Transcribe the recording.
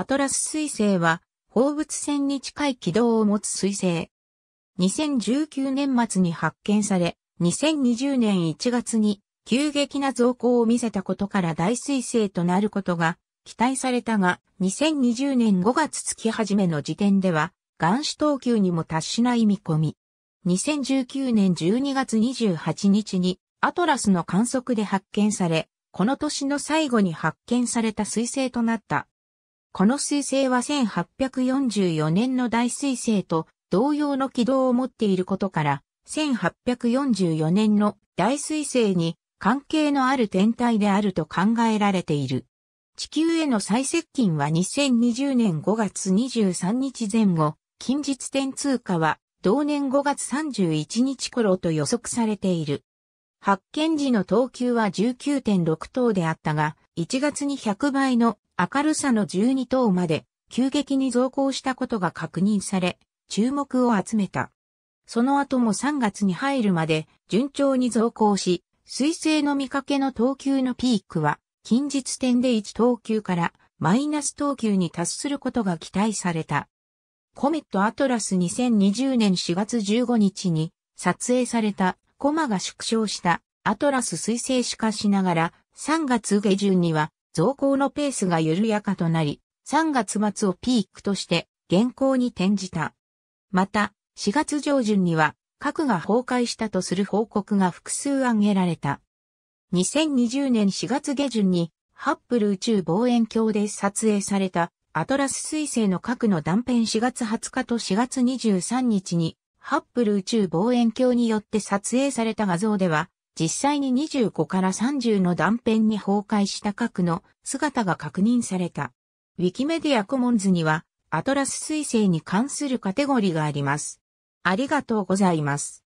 アトラス彗星は、放物線に近い軌道を持つ彗星。2019年末に発見され、2020年1月に急激な増加を見せたことから大彗星となることが期待されたが、2020年5月月始めの時点では、岩子等級にも達しない見込み。2019年12月28日にアトラスの観測で発見され、この年の最後に発見された彗星となった。この彗星は1844年の大彗星と同様の軌道を持っていることから、1844年の大彗星に関係のある天体であると考えられている。地球への最接近は2020年5月23日前後、近日点通過は同年5月31日頃と予測されている。発見時の等級は19.6等であったが、1月に100倍の明るさの12等まで急激に増高したことが確認され、注目を集めた。その後も3月に入るまで順調に増高し、水星の見かけの等級のピークは、近日点で1等級からマイナス等級に達することが期待された。コメットアトラス2020年4月15日に撮影されたコマが縮小したアトラス彗星しかしながら3月下旬には増高のペースが緩やかとなり、3月末をピークとして現行に転じた。また、4月上旬には、核が崩壊したとする報告が複数挙げられた。2020年4月下旬に、ハッブル宇宙望遠鏡で撮影されたアトラス彗星の核の断片4月20日と4月23日に、ハッブル宇宙望遠鏡によって撮影された画像では、実際に25から30の断片に崩壊した核の姿が確認された。ウィキメディアコモンズにはアトラス彗星に関するカテゴリーがあります。ありがとうございます。